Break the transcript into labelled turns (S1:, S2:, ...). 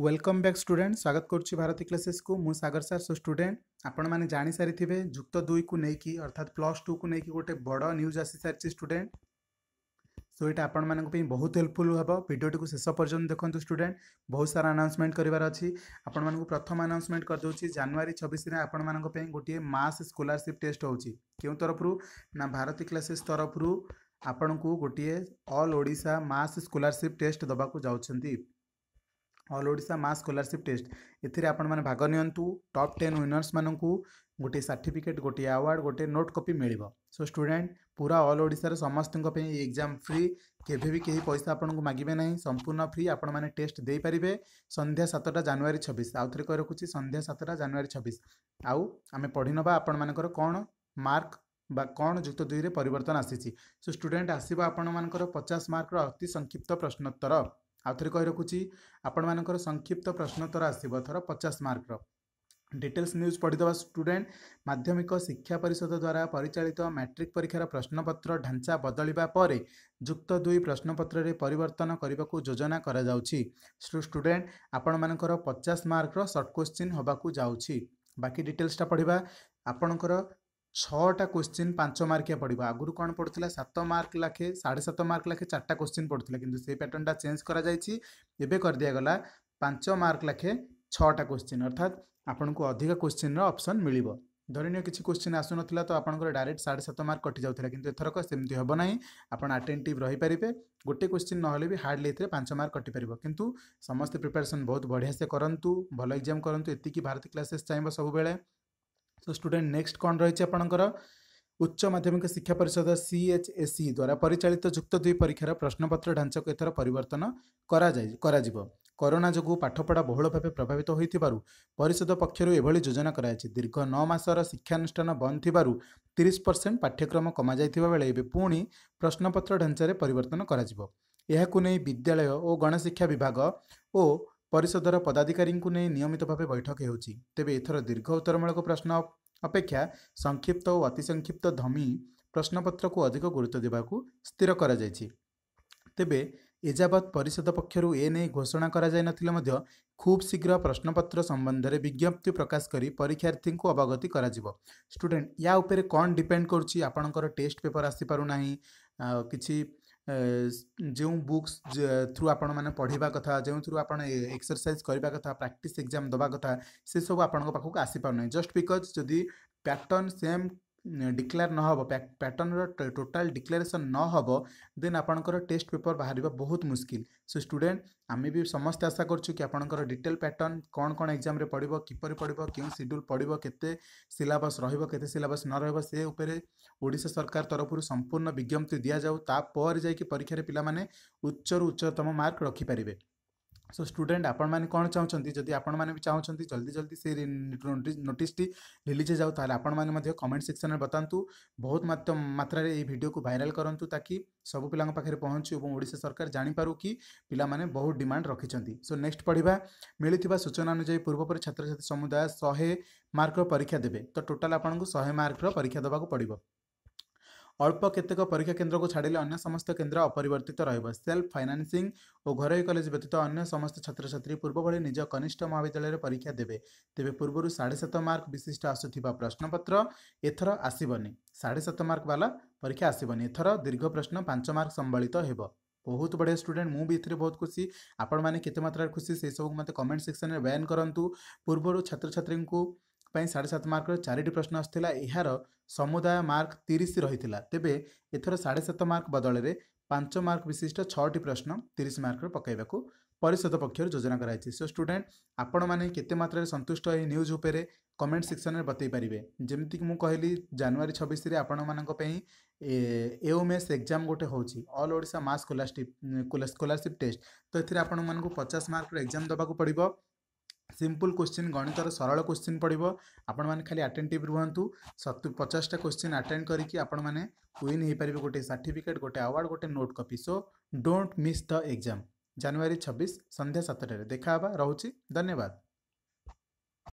S1: welcome back student স্বাগত করছি ভারতী ক্লাসেসକୁ ମୁଁ ସାଗର ସାର୍ ସୋ ଷ୍ଟୁଡେଣ୍ଟ ଆପଣମାନେ ଜାଣିସାରିଥିବେ ଯୁକ୍ତ ଦୁଇକୁ ନେଇକି ଅର୍ଥାତ୍ ପ୍ଲସ୍ ଟୁକୁ ନେଇକି ଗୋଟେ ବଡ଼ ନ୍ୟୁଜ୍ ଆସିସାରିଛି ଷ୍ଟୁଡେଣ୍ଟ ସୋ ଏଇଟା ଆପଣମାନଙ୍କ ପାଇଁ ବହୁତ ହେଲ୍ପଫୁଲ୍ ହେବ ଭିଡ଼ିଓଟିକୁ ଶେଷ ପର୍ଯ୍ୟନ୍ତ ଦେଖନ୍ତୁ ଷ୍ଟୁଡେଣ୍ଟ ବହୁତ ସାରା ଆନାଉନ୍ସମେଣ୍ଟ କରିବାର ଅଛି ଆପଣମାନଙ୍କୁ ପ୍ରଥମ ଆନାଉନ୍ସମେଣ୍ଟ କରିଦେଉଛି ଜାନୁଆରୀ ଛବିଶରେ ଆପଣମାନଙ୍କ ପାଇଁ ଗୋଟିଏ ମାସ୍ ସ୍କଲାରସିପ୍ ଟେଷ୍ଟ ହେଉଛି କେଉଁ ତରଫରୁ ନା ଭାରତୀ କ୍ଲାସେସ୍ ତରଫରୁ ଆପଣଙ୍କୁ ଗୋଟିଏ all Odisha mass scholarship test ଦେବାକୁ ଯାଉଛନ୍ତି all Odisha mass scholarship test এতিরে আপন মানে ভাগ নিয়ন্তু টপ 10 উইনার্স মানونکو গটি সার্টিফিকেট গটি অ্যাওয়ার্ড গটি নোট কপি মেলিব সো স্টুডেন্ট পুরা অল ওড়িশার সমস্তকে পে एग्जाम ফ্রি কেভেবি কিহি পয়সা আপন কো মাগিবে নাই সম্পূর্ণ ফ্রি আপন মানে টেস্ট দেই পারিবে সন্ধ্যা 7 টা জানুয়ারি 26 আউ তরে কইরকুছি সন্ধ্যা 7 টা জানুয়ারি 26 আউ আমি পড়ি নবা আপন মানে কোন মার্ক বা কোন যুত দুইরে পরিবর্তন আসিছি সো স্টুডেন্ট আসিবা আপন মানে 50 মার্কৰ অতি সংক্ষিপ্ত প্রশ্ন উত্তর ଆଉ ଥରେ କହି ରଖୁଛି ଆପଣମାନଙ୍କର ସଂକ୍ଷିପ୍ତ ପ୍ରଶ୍ନୋତ୍ତର ଆସିବ ଥର ପଚାଶ ମାର୍କର ଡିଟେଲ୍ସ ନ୍ୟୁଜ୍ ପଢ଼ିଦେବା ଷ୍ଟୁଡେଣ୍ଟ ମାଧ୍ୟମିକ ଶିକ୍ଷା ପରିଷଦ ଦ୍ୱାରା ପରିଚାଳିତ ମାଟ୍ରିକ୍ ପରୀକ୍ଷାର ପ୍ରଶ୍ନପତ୍ର ଢାଞ୍ଚା ବଦଳିବା ପରେ ଯୁକ୍ତ ଦୁଇ ପ୍ରଶ୍ନପତ୍ରରେ ପରିବର୍ତ୍ତନ କରିବାକୁ ଯୋଜନା କରାଯାଉଛି ଷ୍ଟୁଡେଣ୍ଟ ଆପଣମାନଙ୍କର ପଚାଶ ମାର୍କର ସର୍ଟ କ୍ୱେଶ୍ଚିନ୍ ହେବାକୁ ଯାଉଛି ବାକି ଡିଟେଲ୍ସଟା ପଢ଼ିବା ଆପଣଙ୍କର ଛଅଟା କ୍ୱେଶ୍ଚିନ୍ ପାଞ୍ଚ ମାର୍କିଆ ପଡ଼ିବ ଆଗରୁ କ'ଣ ପଡ଼ୁଥିଲା ସାତ ମାର୍କ ଲାଖେ ସାଢ଼େ ସାତ ମାର୍କ ଲାଖେ ଚାରିଟା କ୍ୱେଶ୍ଚିନ୍ ପଡ଼ୁଥିଲା କିନ୍ତୁ ସେଇ ପ୍ୟାଟର୍ଣ୍ଣଟା ଚେଞ୍ଜ କରାଯାଇଛି ଏବେ କରିଦିଆଗଲା ପାଞ୍ଚ ମାର୍କ ଲାଖେ ଛଅଟା କ୍ୱେଶ୍ଚିନ୍ ଅର୍ଥାତ୍ ଆପଣଙ୍କୁ ଅଧିକ କ୍ୱେଶ୍ଚିନ୍ର ଅପସନ୍ ମିଳିବ ଧରିନିଅ କିଛି କ୍ୱେଶ୍ଚିନ୍ ଆସୁନଥିଲା ତ ଆପଣଙ୍କର ଡାଇରେକ୍ଟ ସାଢ଼େ ସାତ ମାର୍କ କଟିଯାଉଥିଲା କିନ୍ତୁ ଏଥରକ ସେମିତି ହେବ ନାହିଁ ଆପଣ ଆଟେଣ୍ଟିଭ୍ ରହିପାରିବେ ଗୋଟେ କ୍ୱେଶ୍ଚିନ୍ ନହେଲେ ବି ହାର୍ଡ଼ଲି ଏଥିରେ ପାଞ୍ଚ ମାର୍କ କଟିପାରିବ କିନ୍ତୁ ସମସ୍ତେ ପ୍ରିପାରେସନ୍ ବହୁତ ବଢ଼ିଆସେ କରନ୍ତୁ ଭଲ ଏକ୍ଜାମ୍ କରନ୍ତୁ ଏତିକି ଭାରତୀ କ୍ଲାସେସ୍ ଚାହିଁବ ସବୁବେଳେ ସୋ ଷ୍ଟୁଡେଣ୍ଟ ନେକ୍ସଟ କ'ଣ ରହିଛି ଆପଣଙ୍କର ଉଚ୍ଚ ମାଧ୍ୟମିକ ଶିକ୍ଷା ପରିଷଦ C H S C e ଦ୍ୱାରା ପରିଚାଳିତ ଯୁକ୍ତ ଦୁଇ ପରୀକ୍ଷାର ପ୍ରଶ୍ନପତ୍ର ଢାଞ୍ଚାକୁ ଏଥର ପରିବର୍ତ୍ତନ କରାଯାଇ କରାଯିବ କରୋନା ଯୋଗୁଁ ପାଠପଢ଼ା ବହୁଳ ଭାବେ ପ୍ରଭାବିତ ହୋଇଥିବାରୁ ପରିଷଦ ପକ୍ଷରୁ ଏଭଳି ଯୋଜନା କରାଯାଇଛି ଦୀର୍ଘ ନଅ ମାସର ଶିକ୍ଷାନୁଷ୍ଠାନ ବନ୍ଦ ଥିବାରୁ ତିରିଶ ପରସେଣ୍ଟ ପାଠ୍ୟକ୍ରମ କମାଯାଇଥିବା ବେଳେ ଏବେ ପୁଣି ପ୍ରଶ୍ନପତ୍ର ଢାଞ୍ଚାରେ ପରିବର୍ତ୍ତନ କରାଯିବ ଏହାକୁ ନେଇ ବିଦ୍ୟାଳୟ ଓ ଗଣଶିକ୍ଷା ବିଭାଗ ଓ ପରିଷଦର ପଦାଧିକାରୀଙ୍କୁ ନେଇ ନିୟମିତ ଭାବେ ବୈଠକ ହେଉଛି ତେବେ ଏଥର ଦୀର୍ଘ ଉତ୍ତରମୂଳକ ପ୍ରଶ୍ନ ଅପେକ୍ଷା ସଂକ୍ଷିପ୍ତ ଓ ଅତିସଂକ୍ଷିପ୍ତ ଧମୀ ପ୍ରଶ୍ନପତ୍ରକୁ ଅଧିକ ଗୁରୁତ୍ୱ ଦେବାକୁ ସ୍ଥିର କରାଯାଇଛି ତେବେ ଏଯାବତ୍ ପରିଷଦ ପକ୍ଷରୁ ଏ ନେଇ ଘୋଷଣା କରାଯାଇନଥିଲେ ମଧ୍ୟ ଖୁବ୍ ଶୀଘ୍ର ପ୍ରଶ୍ନପତ୍ର ସମ୍ବନ୍ଧରେ ବିଜ୍ଞପ୍ତି ପ୍ରକାଶ କରି ପରୀକ୍ଷାର୍ଥୀଙ୍କୁ ଅବଗତି କରାଯିବ ଷ୍ଟୁଡେଣ୍ଟ ୟା ଉପରେ କ'ଣ ଡିପେଣ୍ଡ କରୁଛି ଆପଣଙ୍କର ଟେଷ୍ଟ ପେପର୍ ଆସିପାରୁନାହିଁ କିଛି ଯେଉଁ ବୁକ୍ସ ଥ୍ରୁ ଆପଣମାନେ ପଢ଼ିବା କଥା ଯେଉଁଥିରୁ ଆପଣ ଏକ୍ସରସାଇଜ୍ କରିବା କଥା ପ୍ରାକ୍ଟିସ୍ ଏକ୍ଜାମ୍ ଦେବା କଥା ସେସବୁ ଆପଣଙ୍କ ପାଖକୁ ଆସିପାରୁନାହିଁ ଜଷ୍ଟ ବିକଜ୍ ଯଦି ପ୍ୟାଟର୍ଣ୍ଣ ସେମ୍ ଡିକ୍ଲେୟାର ନହେବ ପ୍ୟାଟର୍ଣ୍ଣର ଟୋଟାଲ ଡିକ୍ଲାରେସନ୍ ନହେବ ଦେନ୍ ଆପଣଙ୍କର ଟେଷ୍ଟ ପେପର୍ ବାହାରିବା ବହୁତ ମୁସ୍କିଲ ସୋ ଷ୍ଟୁଡେଣ୍ଟ ଆମେ ବି ସମସ୍ତେ ଆଶା କରୁଛୁ କି ଆପଣଙ୍କର ଡିଟେଲ୍ ପ୍ୟାଟର୍ଣ୍ଣ କ'ଣ କ'ଣ ଏକ୍ଜାମ୍ରେ ପଡ଼ିବ କିପରି ପଡ଼ିବ କେଉଁ ସିଡ୍ୟୁଲ୍ ପଡ଼ିବ କେତେ ସିଲାବସ୍ ରହିବ କେତେ ସିଲାବସ୍ ନ ରହିବ ସେ ଉପରେ ଓଡ଼ିଶା ସରକାର ତରଫରୁ ସମ୍ପୂର୍ଣ୍ଣ ବିଜ୍ଞପ୍ତି ଦିଆଯାଉ ତାପରେ ଯାଇକି ପରୀକ୍ଷାରେ ପିଲାମାନେ ଉଚ୍ଚରୁ ଉଚ୍ଚତମ ମାର୍କ ରଖିପାରିବେ सो स्टूडेंट आपने कौन चाहते जदि आपने चाहते जल्दी जल्दी से नोटिस टी रिलीज हो जाओ ताले आपने कमेंट सेक्शन में बतातु बहुत मात्र मात्रा ये भिड को भाइराल करूँ ताकि सब पिला पहुँचू और ओडा सरकार जापर कि पाने बहुत डिमांड रखिंट सो नेक्स्ट पढ़ा मिलता सूचना अनुजाई पूर्वपर छात्र छात्री समुदाय शहे मार्क परीक्षा देते तो टोटाल आपको शहे मार्क परीक्षा देवाक पड़ो ଅଳ୍ପ କେତେକ ପରୀକ୍ଷା କେନ୍ଦ୍ରକୁ ଛାଡ଼ିଲେ ଅନ୍ୟ ସମସ୍ତ କେନ୍ଦ୍ର ଅପରିବର୍ତ୍ତିତ ରହିବ ସେଲ୍ଫ ଫାଇନାନ୍ସିଂ ଓ ଘରୋଇ କଲେଜ ବ୍ୟତୀତ ଅନ୍ୟ ସମସ୍ତ ଛାତ୍ରଛାତ୍ରୀ ପୂର୍ବଭଳି ନିଜ କନିଷ୍ଠ ମହାବିଦ୍ୟାଳୟରେ ପରୀକ୍ଷା ଦେବେ ତେବେ ପୂର୍ବରୁ ସାଢ଼େ ସାତ ମାର୍କ ବିଶିଷ୍ଟ ଆସୁଥିବା ପ୍ରଶ୍ନପତ୍ର ଏଥର ଆସିବନି ସାଢ଼େ ସାତ ମାର୍କ ବାଲା ପରୀକ୍ଷା ଆସିବନି ଏଥର ଦୀର୍ଘ ପ୍ରଶ୍ନ ପାଞ୍ଚ ମାର୍କ ସମ୍ବଳିତ ହେବ ବହୁତ ବଢ଼ିଆ ଷ୍ଟୁଡେଣ୍ଟ ମୁଁ ବି ଏଥିରେ ବହୁତ ଖୁସି ଆପଣମାନେ କେତେ ମାତ୍ରାରେ ଖୁସି ସେସବୁକୁ ମୋତେ କମେଣ୍ଟ ସେକ୍ସନରେ ବ୍ୟାନ୍ କରନ୍ତୁ ପୂର୍ବରୁ ଛାତ୍ରଛାତ୍ରୀଙ୍କୁ ପାଇଁ ସାଢ଼େ ସାତ ମାର୍କର ଚାରିଟି ପ୍ରଶ୍ନ ଆସିଥିଲା ଏହାର ସମୁଦାୟ ମାର୍କ ତିରିଶ ରହିଥିଲା ତେବେ ଏଥର ସାଢ଼େ ସାତ ମାର୍କ ବଦଳରେ ପାଞ୍ଚ ମାର୍କ ବିଶିଷ୍ଟ ଛଅଟି ପ୍ରଶ୍ନ ତିରିଶ ମାର୍କରେ ପକାଇବାକୁ ପରିଷଦ ପକ୍ଷରୁ ଯୋଜନା କରାଯାଇଛି ସୋ ଷ୍ଟୁଡେଣ୍ଟ ଆପଣମାନେ କେତେ ମାତ୍ରାରେ ସନ୍ତୁଷ୍ଟ ଏହି ନ୍ୟୁଜ୍ ଉପରେ କମେଣ୍ଟ ସେକ୍ସନରେ ବତେଇ ପାରିବେ ଯେମିତିକି ମୁଁ କହିଲି ଜାନୁଆରୀ ଛବିଶରେ ଆପଣମାନଙ୍କ ପାଇଁ ଏଓମେସ୍ ଏକ୍ଜାମ୍ ଗୋଟେ ହେଉଛି all Odisha mass scholarship scholarship test ତ ଏଥିରେ ଆପଣମାନଙ୍କୁ ପଚାଶ ମାର୍କର ଏକ୍ଜାମ୍ ଦେବାକୁ ପଡ଼ିବ सिंपल क्वेश्चन गणितर सरल क्वेश्चन पड़ो आपण मैंने खाली आटेटिव रुहतु सतु पचासटा क्वेश्चन आटेड करके आपन्न हो पारे गोटे सार्टिफिकेट गोटे अवार्ड गोटे note copy so don't miss the exam January छब्बीस सन्या सतटे देखा रोचे धन्यवाद